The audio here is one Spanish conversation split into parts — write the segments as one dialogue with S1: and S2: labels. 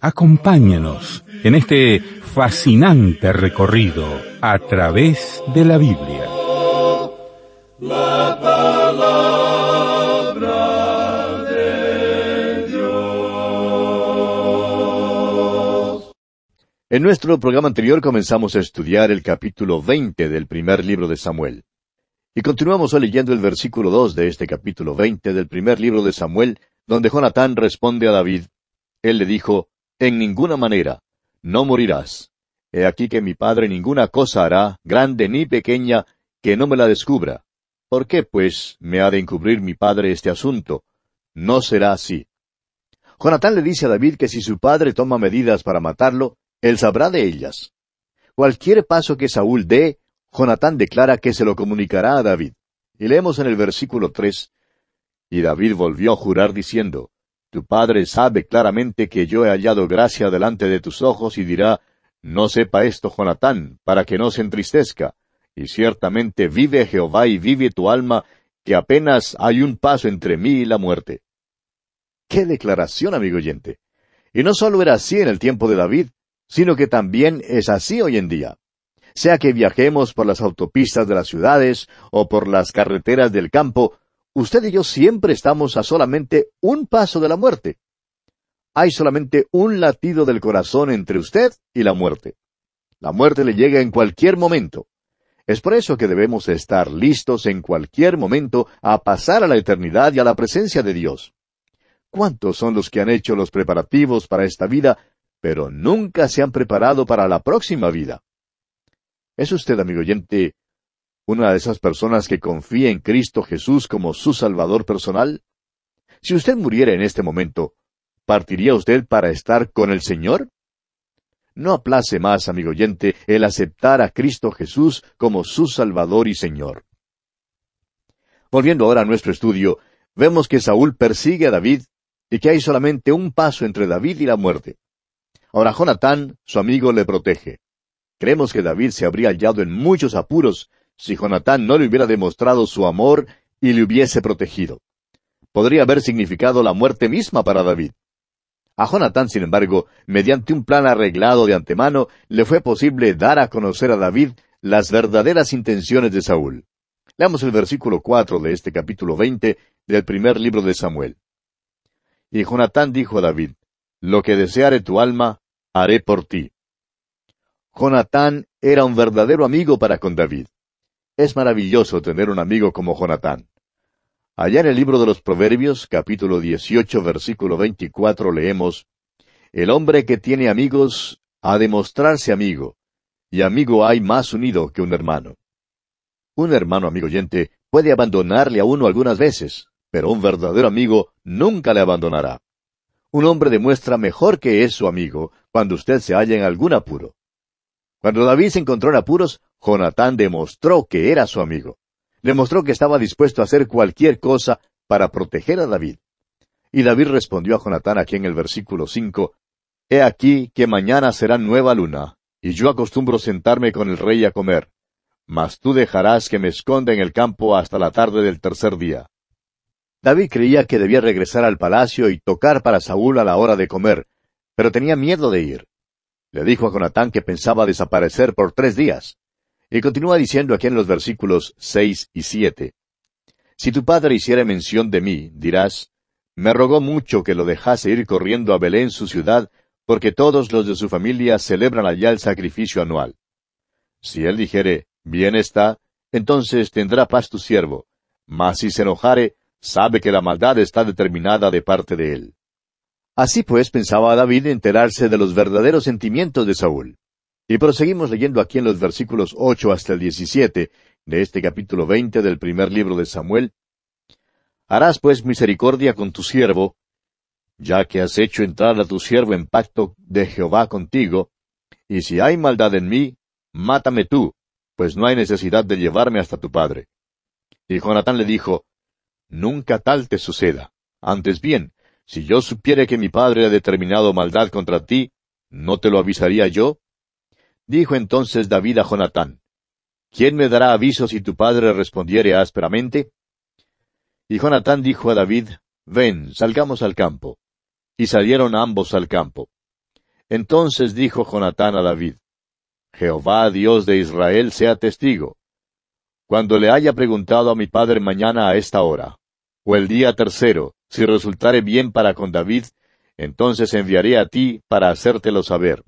S1: Acompáñenos en este fascinante recorrido a través de la Biblia. En nuestro programa anterior comenzamos a estudiar el capítulo 20 del primer libro de Samuel. Y continuamos leyendo el versículo 2 de este capítulo 20 del primer libro de Samuel, donde Jonatán responde a David. Él le dijo, en ninguna manera. No morirás. He aquí que mi padre ninguna cosa hará, grande ni pequeña, que no me la descubra. ¿Por qué, pues, me ha de encubrir mi padre este asunto? No será así. Jonatán le dice a David que si su padre toma medidas para matarlo, él sabrá de ellas. Cualquier paso que Saúl dé, Jonatán declara que se lo comunicará a David. Y leemos en el versículo tres, Y David volvió a jurar diciendo, tu padre sabe claramente que yo he hallado gracia delante de tus ojos y dirá, No sepa esto Jonatán, para que no se entristezca. Y ciertamente vive Jehová y vive tu alma, que apenas hay un paso entre mí y la muerte. ¡Qué declaración, amigo oyente! Y no solo era así en el tiempo de David, sino que también es así hoy en día. Sea que viajemos por las autopistas de las ciudades o por las carreteras del campo, Usted y yo siempre estamos a solamente un paso de la muerte. Hay solamente un latido del corazón entre usted y la muerte. La muerte le llega en cualquier momento. Es por eso que debemos estar listos en cualquier momento a pasar a la eternidad y a la presencia de Dios. ¿Cuántos son los que han hecho los preparativos para esta vida, pero nunca se han preparado para la próxima vida? ¿Es usted, amigo oyente, una de esas personas que confía en Cristo Jesús como su Salvador personal? Si usted muriera en este momento, ¿partiría usted para estar con el Señor? No aplace más, amigo oyente, el aceptar a Cristo Jesús como su Salvador y Señor. Volviendo ahora a nuestro estudio, vemos que Saúl persigue a David y que hay solamente un paso entre David y la muerte. Ahora Jonatán, su amigo, le protege. Creemos que David se habría hallado en muchos apuros si Jonatán no le hubiera demostrado su amor y le hubiese protegido. Podría haber significado la muerte misma para David. A Jonatán, sin embargo, mediante un plan arreglado de antemano, le fue posible dar a conocer a David las verdaderas intenciones de Saúl. Leamos el versículo 4 de este capítulo 20 del primer libro de Samuel. Y Jonatán dijo a David, Lo que deseare tu alma, haré por ti. Jonatán era un verdadero amigo para con David. Es maravilloso tener un amigo como Jonatán. Allá en el libro de los Proverbios, capítulo 18, versículo 24, leemos, El hombre que tiene amigos ha de mostrarse amigo, y amigo hay más unido que un hermano. Un hermano amigo puede abandonarle a uno algunas veces, pero un verdadero amigo nunca le abandonará. Un hombre demuestra mejor que es su amigo cuando usted se halla en algún apuro. Cuando David se encontró en apuros, Jonatán demostró que era su amigo. Demostró que estaba dispuesto a hacer cualquier cosa para proteger a David. Y David respondió a Jonatán aquí en el versículo 5, He aquí que mañana será nueva luna, y yo acostumbro sentarme con el rey a comer. Mas tú dejarás que me esconda en el campo hasta la tarde del tercer día. David creía que debía regresar al palacio y tocar para Saúl a la hora de comer, pero tenía miedo de ir. Le dijo a Jonatán que pensaba desaparecer por tres días. Y continúa diciendo aquí en los versículos seis y siete. Si tu padre hiciera mención de mí, dirás, me rogó mucho que lo dejase ir corriendo a Belén su ciudad, porque todos los de su familia celebran allá el sacrificio anual. Si él dijere, bien está, entonces tendrá paz tu siervo, mas si se enojare, sabe que la maldad está determinada de parte de él. Así pues pensaba David enterarse de los verdaderos sentimientos de Saúl. Y proseguimos leyendo aquí en los versículos ocho hasta el diecisiete de este capítulo veinte del primer libro de Samuel. Harás pues misericordia con tu siervo, ya que has hecho entrar a tu siervo en pacto de Jehová contigo, y si hay maldad en mí, mátame tú, pues no hay necesidad de llevarme hasta tu padre. Y Jonatán le dijo, Nunca tal te suceda. Antes bien, si yo supiere que mi padre ha determinado maldad contra ti, ¿no te lo avisaría yo? Dijo entonces David a Jonatán, ¿Quién me dará aviso si tu padre respondiere ásperamente? Y Jonatán dijo a David, Ven, salgamos al campo. Y salieron ambos al campo. Entonces dijo Jonatán a David, Jehová Dios de Israel sea testigo. Cuando le haya preguntado a mi padre mañana a esta hora, o el día tercero, si resultare bien para con David, entonces enviaré a ti para hacértelo saber.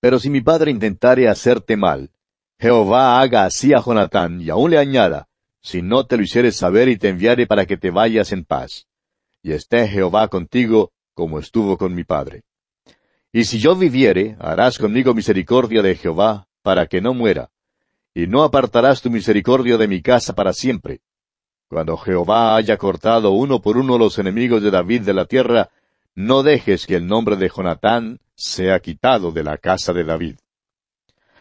S1: Pero si mi padre intentare hacerte mal, Jehová haga así a Jonatán, y aún le añada, si no te lo hicieres saber y te enviare para que te vayas en paz. Y esté Jehová contigo, como estuvo con mi padre. Y si yo viviere, harás conmigo misericordia de Jehová, para que no muera. Y no apartarás tu misericordia de mi casa para siempre. Cuando Jehová haya cortado uno por uno los enemigos de David de la tierra, no dejes que el nombre de Jonatán sea quitado de la casa de David.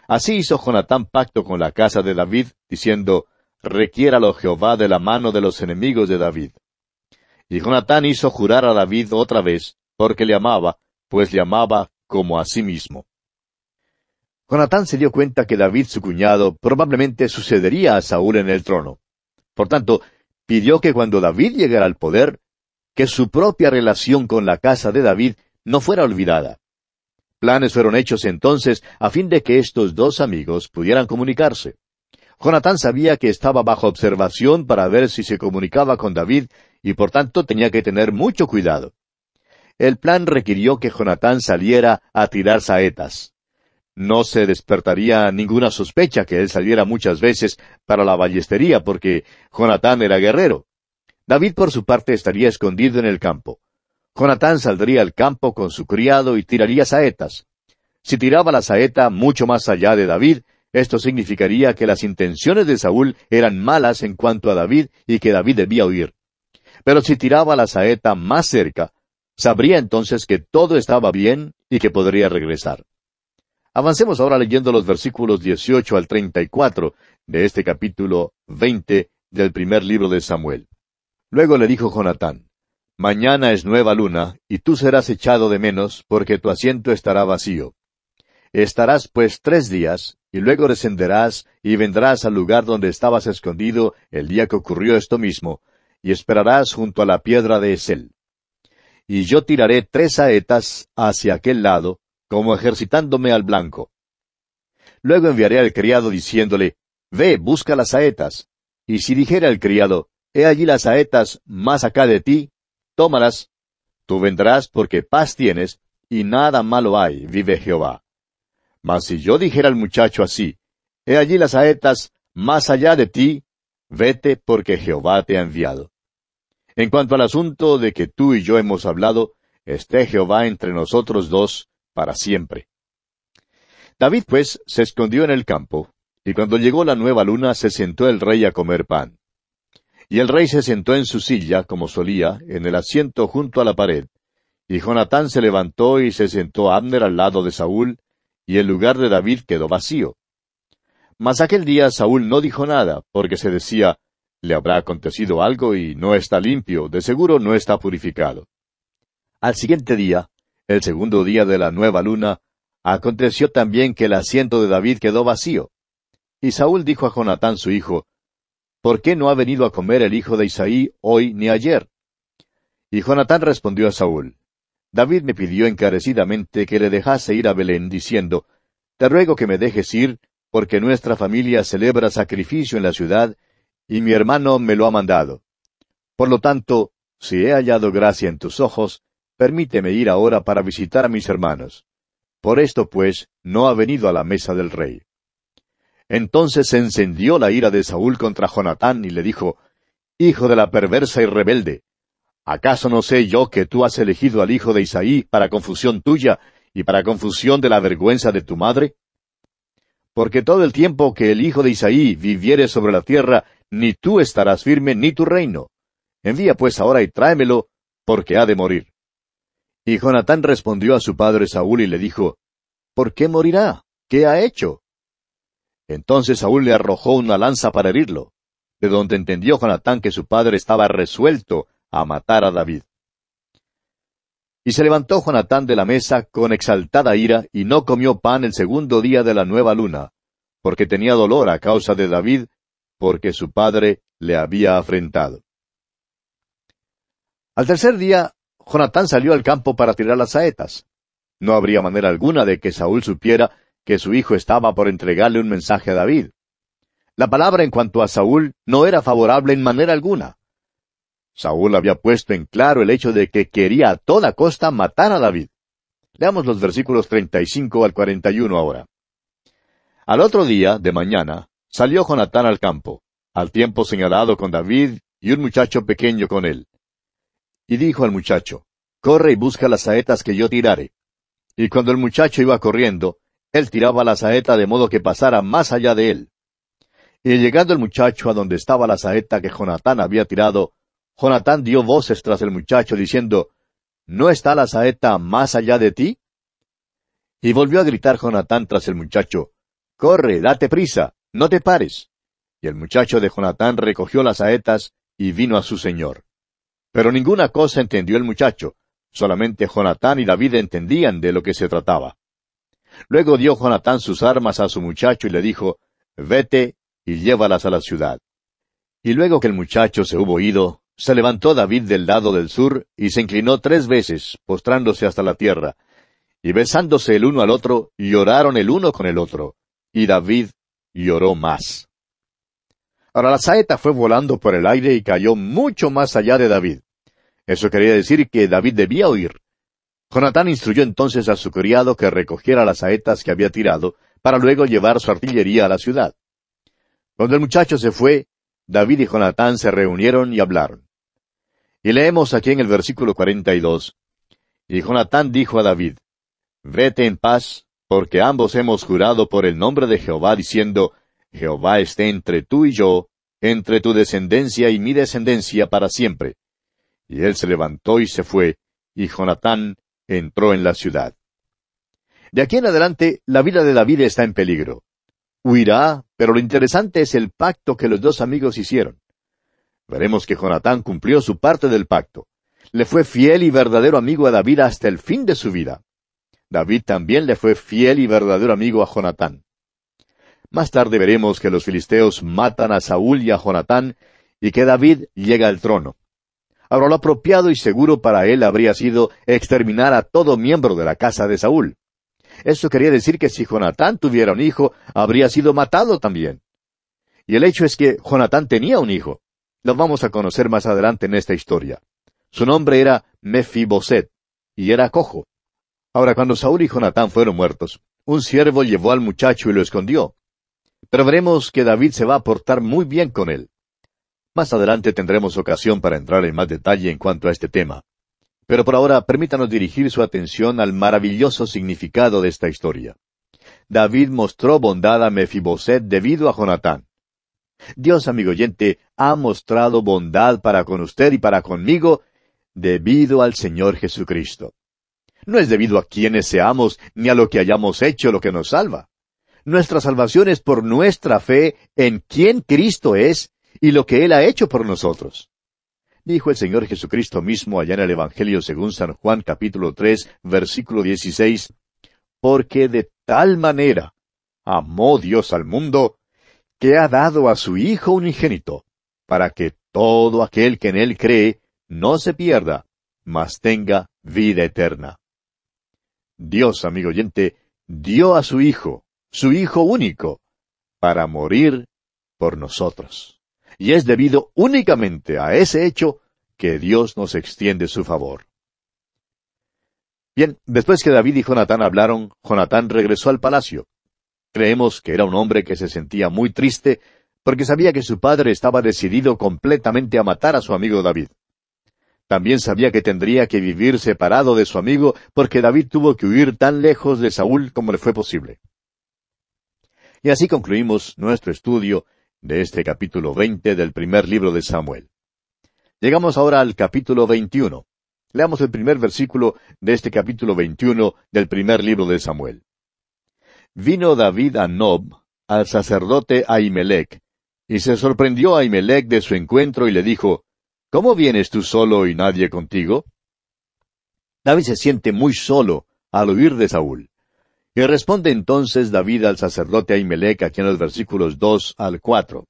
S1: Así hizo Jonatán pacto con la casa de David, diciendo, lo Jehová de la mano de los enemigos de David. Y Jonatán hizo jurar a David otra vez, porque le amaba, pues le amaba como a sí mismo. Jonatán se dio cuenta que David, su cuñado, probablemente sucedería a Saúl en el trono. Por tanto, pidió que cuando David llegara al poder, que su propia relación con la casa de David no fuera olvidada. Planes fueron hechos entonces a fin de que estos dos amigos pudieran comunicarse. Jonatán sabía que estaba bajo observación para ver si se comunicaba con David y por tanto tenía que tener mucho cuidado. El plan requirió que Jonatán saliera a tirar saetas. No se despertaría ninguna sospecha que él saliera muchas veces para la ballestería porque Jonatán era guerrero. David por su parte estaría escondido en el campo. Jonatán saldría al campo con su criado y tiraría saetas. Si tiraba la saeta mucho más allá de David, esto significaría que las intenciones de Saúl eran malas en cuanto a David y que David debía huir. Pero si tiraba la saeta más cerca, sabría entonces que todo estaba bien y que podría regresar. Avancemos ahora leyendo los versículos 18 al 34 de este capítulo 20 del primer libro de Samuel. Luego le dijo Jonatán, Mañana es nueva luna, y tú serás echado de menos, porque tu asiento estará vacío. Estarás pues tres días, y luego descenderás, y vendrás al lugar donde estabas escondido el día que ocurrió esto mismo, y esperarás junto a la piedra de Esel. Y yo tiraré tres saetas hacia aquel lado, como ejercitándome al blanco. Luego enviaré al criado diciéndole, Ve, busca las saetas. Y si dijera el criado, He allí las saetas más acá de ti, tómalas. Tú vendrás porque paz tienes, y nada malo hay, vive Jehová. Mas si yo dijera al muchacho así, He allí las saetas más allá de ti, vete porque Jehová te ha enviado. En cuanto al asunto de que tú y yo hemos hablado, esté Jehová entre nosotros dos para siempre. David pues se escondió en el campo, y cuando llegó la nueva luna se sentó el rey a comer pan. Y el rey se sentó en su silla, como solía, en el asiento junto a la pared. Y Jonatán se levantó y se sentó Abner al lado de Saúl, y el lugar de David quedó vacío. Mas aquel día Saúl no dijo nada, porque se decía, le habrá acontecido algo y no está limpio, de seguro no está purificado. Al siguiente día, el segundo día de la nueva luna, aconteció también que el asiento de David quedó vacío. Y Saúl dijo a Jonatán su hijo, ¿Por qué no ha venido a comer el hijo de Isaí hoy ni ayer? Y Jonatán respondió a Saúl, David me pidió encarecidamente que le dejase ir a Belén, diciendo, Te ruego que me dejes ir, porque nuestra familia celebra sacrificio en la ciudad, y mi hermano me lo ha mandado. Por lo tanto, si he hallado gracia en tus ojos, permíteme ir ahora para visitar a mis hermanos. Por esto, pues, no ha venido a la mesa del rey. Entonces se encendió la ira de Saúl contra Jonatán y le dijo, Hijo de la perversa y rebelde, ¿acaso no sé yo que tú has elegido al hijo de Isaí para confusión tuya y para confusión de la vergüenza de tu madre? Porque todo el tiempo que el hijo de Isaí viviere sobre la tierra, ni tú estarás firme ni tu reino. Envía pues ahora y tráemelo, porque ha de morir. Y Jonatán respondió a su padre Saúl y le dijo, ¿Por qué morirá? ¿Qué ha hecho? Entonces Saúl le arrojó una lanza para herirlo, de donde entendió Jonatán que su padre estaba resuelto a matar a David. Y se levantó Jonatán de la mesa con exaltada ira y no comió pan el segundo día de la nueva luna, porque tenía dolor a causa de David, porque su padre le había afrentado. Al tercer día, Jonatán salió al campo para tirar las saetas. No habría manera alguna de que Saúl supiera que su hijo estaba por entregarle un mensaje a David. La palabra en cuanto a Saúl no era favorable en manera alguna. Saúl había puesto en claro el hecho de que quería a toda costa matar a David. Leamos los versículos 35 al 41 ahora. Al otro día, de mañana, salió Jonatán al campo, al tiempo señalado con David y un muchacho pequeño con él. Y dijo al muchacho, Corre y busca las saetas que yo tiraré. Y cuando el muchacho iba corriendo, él tiraba la saeta de modo que pasara más allá de él. Y llegando el muchacho a donde estaba la saeta que Jonatán había tirado, Jonatán dio voces tras el muchacho diciendo, ¿No está la saeta más allá de ti? Y volvió a gritar Jonatán tras el muchacho, Corre, date prisa, no te pares. Y el muchacho de Jonatán recogió las saetas y vino a su señor. Pero ninguna cosa entendió el muchacho, solamente Jonatán y David entendían de lo que se trataba. Luego dio Jonatán sus armas a su muchacho y le dijo, Vete y llévalas a la ciudad. Y luego que el muchacho se hubo ido, se levantó David del lado del sur y se inclinó tres veces, postrándose hasta la tierra. Y besándose el uno al otro, lloraron el uno con el otro. Y David lloró más. Ahora la saeta fue volando por el aire y cayó mucho más allá de David. Eso quería decir que David debía oír, Jonatán instruyó entonces a su criado que recogiera las saetas que había tirado, para luego llevar su artillería a la ciudad. Cuando el muchacho se fue, David y Jonatán se reunieron y hablaron. Y leemos aquí en el versículo 42. Y Jonatán dijo a David, Vete en paz, porque ambos hemos jurado por el nombre de Jehová, diciendo, Jehová esté entre tú y yo, entre tu descendencia y mi descendencia para siempre. Y él se levantó y se fue, y Jonatán entró en la ciudad. De aquí en adelante, la vida de David está en peligro. Huirá, pero lo interesante es el pacto que los dos amigos hicieron. Veremos que Jonatán cumplió su parte del pacto. Le fue fiel y verdadero amigo a David hasta el fin de su vida. David también le fue fiel y verdadero amigo a Jonatán. Más tarde veremos que los filisteos matan a Saúl y a Jonatán y que David llega al trono. Ahora lo apropiado y seguro para él habría sido exterminar a todo miembro de la casa de Saúl. Eso quería decir que si Jonatán tuviera un hijo, habría sido matado también. Y el hecho es que Jonatán tenía un hijo. Lo vamos a conocer más adelante en esta historia. Su nombre era Mefiboset, y era cojo. Ahora, cuando Saúl y Jonatán fueron muertos, un siervo llevó al muchacho y lo escondió. Pero veremos que David se va a portar muy bien con él. Más adelante tendremos ocasión para entrar en más detalle en cuanto a este tema. Pero por ahora permítanos dirigir su atención al maravilloso significado de esta historia. David mostró bondad a Mefiboset debido a Jonatán. Dios, amigo oyente, ha mostrado bondad para con usted y para conmigo debido al Señor Jesucristo. No es debido a quienes seamos ni a lo que hayamos hecho lo que nos salva. Nuestra salvación es por nuestra fe en quien Cristo es y lo que Él ha hecho por nosotros. Dijo el Señor Jesucristo mismo allá en el Evangelio según San Juan capítulo 3 versículo 16, porque de tal manera amó Dios al mundo, que ha dado a su Hijo unigénito, para que todo aquel que en Él cree no se pierda, mas tenga vida eterna. Dios, amigo oyente, dio a su Hijo, su Hijo único, para morir por nosotros y es debido únicamente a ese hecho que Dios nos extiende su favor. Bien, después que David y Jonatán hablaron, Jonatán regresó al palacio. Creemos que era un hombre que se sentía muy triste porque sabía que su padre estaba decidido completamente a matar a su amigo David. También sabía que tendría que vivir separado de su amigo porque David tuvo que huir tan lejos de Saúl como le fue posible. Y así concluimos nuestro estudio de este capítulo 20 del primer libro de Samuel. Llegamos ahora al capítulo 21. Leamos el primer versículo de este capítulo 21 del primer libro de Samuel. Vino David a Nob, al sacerdote Ahimelech, y se sorprendió Ahimelech de su encuentro y le dijo, ¿Cómo vienes tú solo y nadie contigo? David se siente muy solo al oír de Saúl. Y responde entonces David al sacerdote Ahimelech aquí en los versículos dos al cuatro.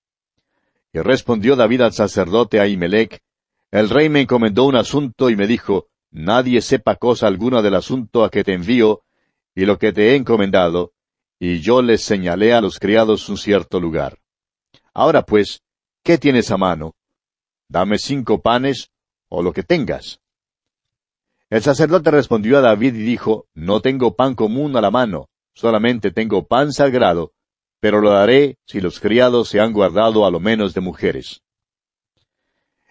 S1: Y respondió David al sacerdote Ahimelech, El rey me encomendó un asunto y me dijo, Nadie sepa cosa alguna del asunto a que te envío y lo que te he encomendado, y yo les señalé a los criados un cierto lugar. Ahora pues, ¿qué tienes a mano? Dame cinco panes o lo que tengas. El sacerdote respondió a David y dijo, No tengo pan común a la mano, solamente tengo pan sagrado, pero lo daré si los criados se han guardado a lo menos de mujeres.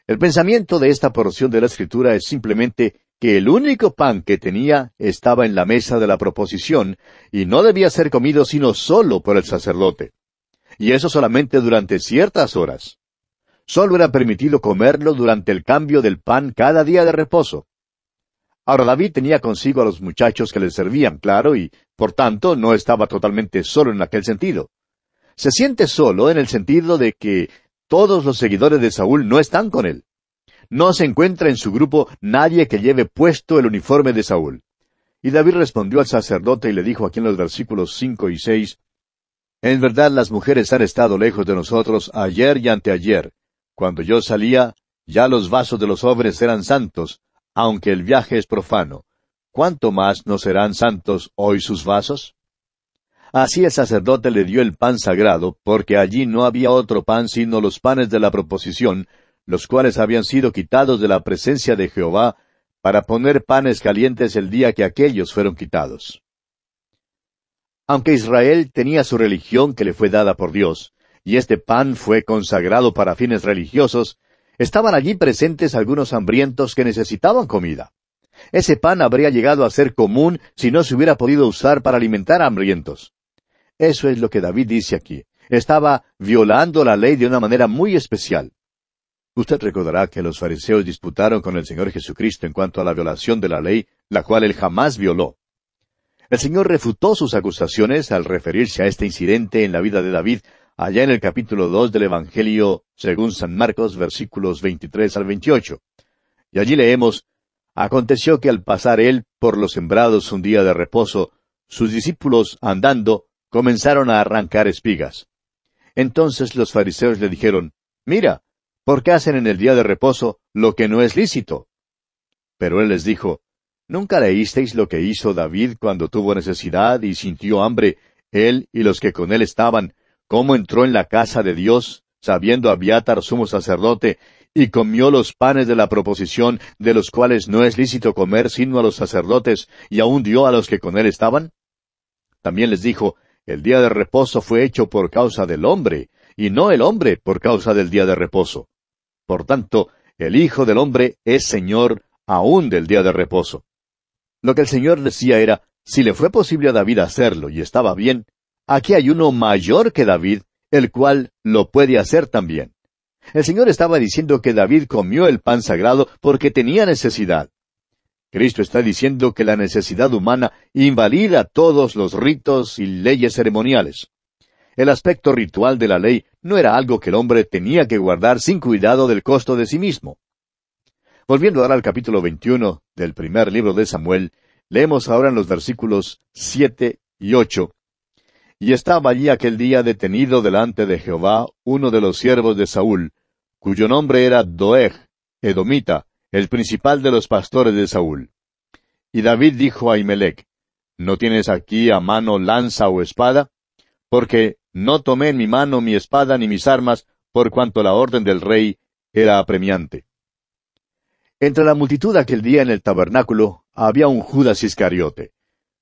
S1: El pensamiento de esta porción de la escritura es simplemente que el único pan que tenía estaba en la mesa de la proposición y no debía ser comido sino solo por el sacerdote. Y eso solamente durante ciertas horas. Solo era permitido comerlo durante el cambio del pan cada día de reposo. Ahora David tenía consigo a los muchachos que le servían, claro, y por tanto no estaba totalmente solo en aquel sentido. Se siente solo en el sentido de que todos los seguidores de Saúl no están con él. No se encuentra en su grupo nadie que lleve puesto el uniforme de Saúl. Y David respondió al sacerdote y le dijo aquí en los versículos cinco y seis En verdad las mujeres han estado lejos de nosotros ayer y anteayer. Cuando yo salía, ya los vasos de los hombres eran santos, aunque el viaje es profano, ¿cuánto más no serán santos hoy sus vasos? Así el sacerdote le dio el pan sagrado, porque allí no había otro pan sino los panes de la proposición, los cuales habían sido quitados de la presencia de Jehová, para poner panes calientes el día que aquellos fueron quitados. Aunque Israel tenía su religión que le fue dada por Dios, y este pan fue consagrado para fines religiosos, Estaban allí presentes algunos hambrientos que necesitaban comida. Ese pan habría llegado a ser común si no se hubiera podido usar para alimentar a hambrientos. Eso es lo que David dice aquí. Estaba violando la ley de una manera muy especial. Usted recordará que los fariseos disputaron con el Señor Jesucristo en cuanto a la violación de la ley, la cual él jamás violó. El Señor refutó sus acusaciones al referirse a este incidente en la vida de David, allá en el capítulo 2 del Evangelio según San Marcos, versículos 23 al 28. Y allí leemos, Aconteció que al pasar él por los sembrados un día de reposo, sus discípulos, andando, comenzaron a arrancar espigas. Entonces los fariseos le dijeron, Mira, ¿por qué hacen en el día de reposo lo que no es lícito? Pero él les dijo, ¿Nunca leísteis lo que hizo David cuando tuvo necesidad y sintió hambre, él y los que con él estaban, cómo entró en la casa de Dios, sabiendo Abiatar sumo sacerdote, y comió los panes de la proposición, de los cuales no es lícito comer sino a los sacerdotes, y aún dio a los que con él estaban? También les dijo, el día de reposo fue hecho por causa del hombre, y no el hombre por causa del día de reposo. Por tanto, el Hijo del Hombre es Señor aún del día de reposo. Lo que el Señor decía era, si le fue posible a David hacerlo y estaba bien, Aquí hay uno mayor que David, el cual lo puede hacer también. El Señor estaba diciendo que David comió el pan sagrado porque tenía necesidad. Cristo está diciendo que la necesidad humana invalida todos los ritos y leyes ceremoniales. El aspecto ritual de la ley no era algo que el hombre tenía que guardar sin cuidado del costo de sí mismo. Volviendo ahora al capítulo 21 del primer libro de Samuel, leemos ahora en los versículos 7 y ocho y estaba allí aquel día detenido delante de Jehová uno de los siervos de Saúl, cuyo nombre era Doeg, Edomita, el principal de los pastores de Saúl. Y David dijo a Imelec, ¿No tienes aquí a mano lanza o espada? Porque no tomé en mi mano mi espada ni mis armas, por cuanto la orden del rey era apremiante. Entre la multitud aquel día en el tabernáculo había un Judas Iscariote.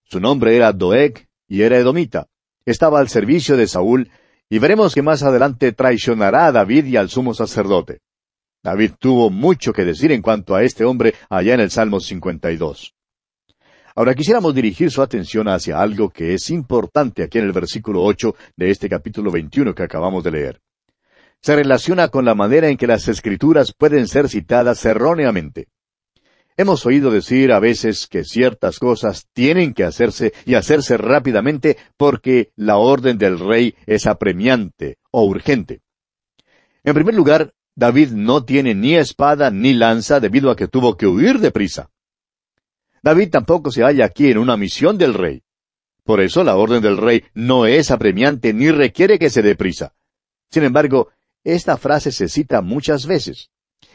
S1: Su nombre era Doeg y era Edomita estaba al servicio de Saúl, y veremos que más adelante traicionará a David y al sumo sacerdote. David tuvo mucho que decir en cuanto a este hombre allá en el Salmo 52. Ahora quisiéramos dirigir su atención hacia algo que es importante aquí en el versículo 8 de este capítulo 21 que acabamos de leer. Se relaciona con la manera en que las escrituras pueden ser citadas erróneamente. Hemos oído decir a veces que ciertas cosas tienen que hacerse y hacerse rápidamente porque la orden del rey es apremiante o urgente. En primer lugar, David no tiene ni espada ni lanza debido a que tuvo que huir de prisa. David tampoco se halla aquí en una misión del rey. Por eso la orden del rey no es apremiante ni requiere que se dé prisa. Sin embargo, esta frase se cita muchas veces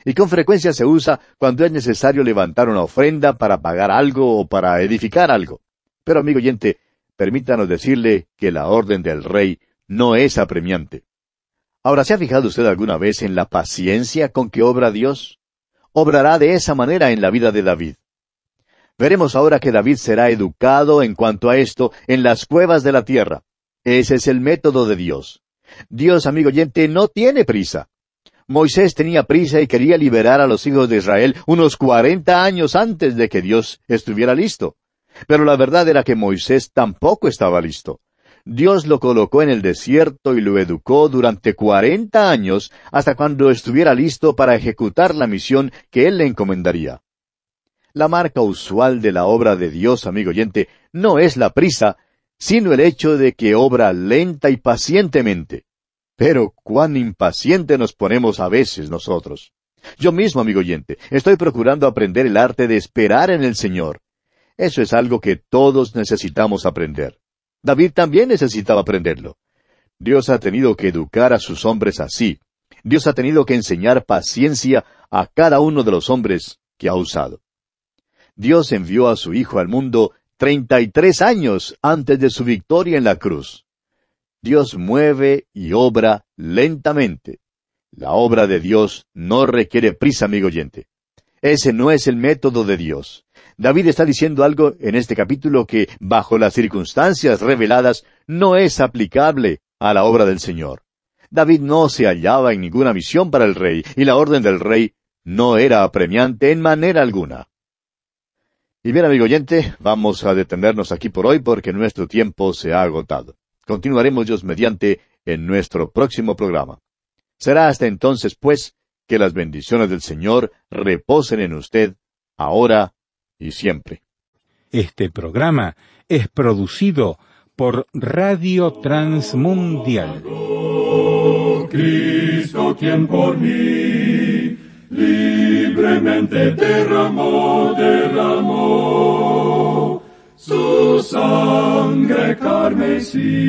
S1: y con frecuencia se usa cuando es necesario levantar una ofrenda para pagar algo o para edificar algo. Pero amigo oyente, permítanos decirle que la orden del rey no es apremiante. Ahora, ¿se ha fijado usted alguna vez en la paciencia con que obra Dios? Obrará de esa manera en la vida de David. Veremos ahora que David será educado en cuanto a esto en las cuevas de la tierra. Ese es el método de Dios. Dios, amigo oyente, no tiene prisa. Moisés tenía prisa y quería liberar a los hijos de Israel unos cuarenta años antes de que Dios estuviera listo. Pero la verdad era que Moisés tampoco estaba listo. Dios lo colocó en el desierto y lo educó durante cuarenta años hasta cuando estuviera listo para ejecutar la misión que él le encomendaría. La marca usual de la obra de Dios, amigo oyente, no es la prisa, sino el hecho de que obra lenta y pacientemente. Pero cuán impaciente nos ponemos a veces nosotros. Yo mismo, amigo oyente, estoy procurando aprender el arte de esperar en el Señor. Eso es algo que todos necesitamos aprender. David también necesitaba aprenderlo. Dios ha tenido que educar a sus hombres así. Dios ha tenido que enseñar paciencia a cada uno de los hombres que ha usado. Dios envió a su Hijo al mundo treinta y tres años antes de su victoria en la cruz. Dios mueve y obra lentamente. La obra de Dios no requiere prisa, amigo oyente. Ese no es el método de Dios. David está diciendo algo en este capítulo que, bajo las circunstancias reveladas, no es aplicable a la obra del Señor. David no se hallaba en ninguna misión para el rey, y la orden del rey no era apremiante en manera alguna. Y bien, amigo oyente, vamos a detenernos aquí por hoy porque nuestro tiempo se ha agotado. Continuaremos Dios mediante en nuestro próximo programa. Será hasta entonces, pues, que las bendiciones del Señor reposen en usted, ahora y siempre. Este programa es producido por Radio Transmundial. Cristo, quien por mí libremente derramó, derramó. su sangre carmesí.